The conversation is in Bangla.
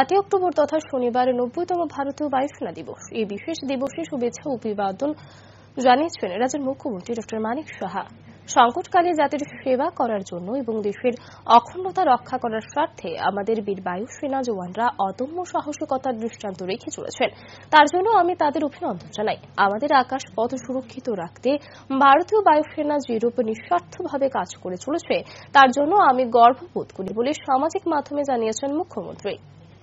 আটই অক্টোবর তথা শনিবার নব্বইতম ভারতীয় বায়ুসেনা দিবস এই বিশেষ দিবসে শুভেচ্ছা অভিবাদন জানিয়েছেন রাজ্যের মুখ্যমন্ত্রী ড মানিক সাহা সংকটকালে জাতির সেবা করার জন্য এবং দেশের অখণ্ডতা রক্ষা করার স্বার্থে আমাদের বীর বায়ুসেনা জওয়ানরা অদম্য সাহসিকতার দৃষ্টান্ত রেখে চলেছেন তার জন্য আমি তাদের অভিনন্দন জানাই আমাদের আকাশ পথ সুরক্ষিত রাখতে ভারতীয় বায়ুসেনা যেরূপ নিঃস্বার্থভাবে কাজ করে চলেছে তার জন্য আমি গর্ববোধ করি বলে সামাজিক মাধ্যমে জানিয়েছেন মুখ্যমন্ত্রী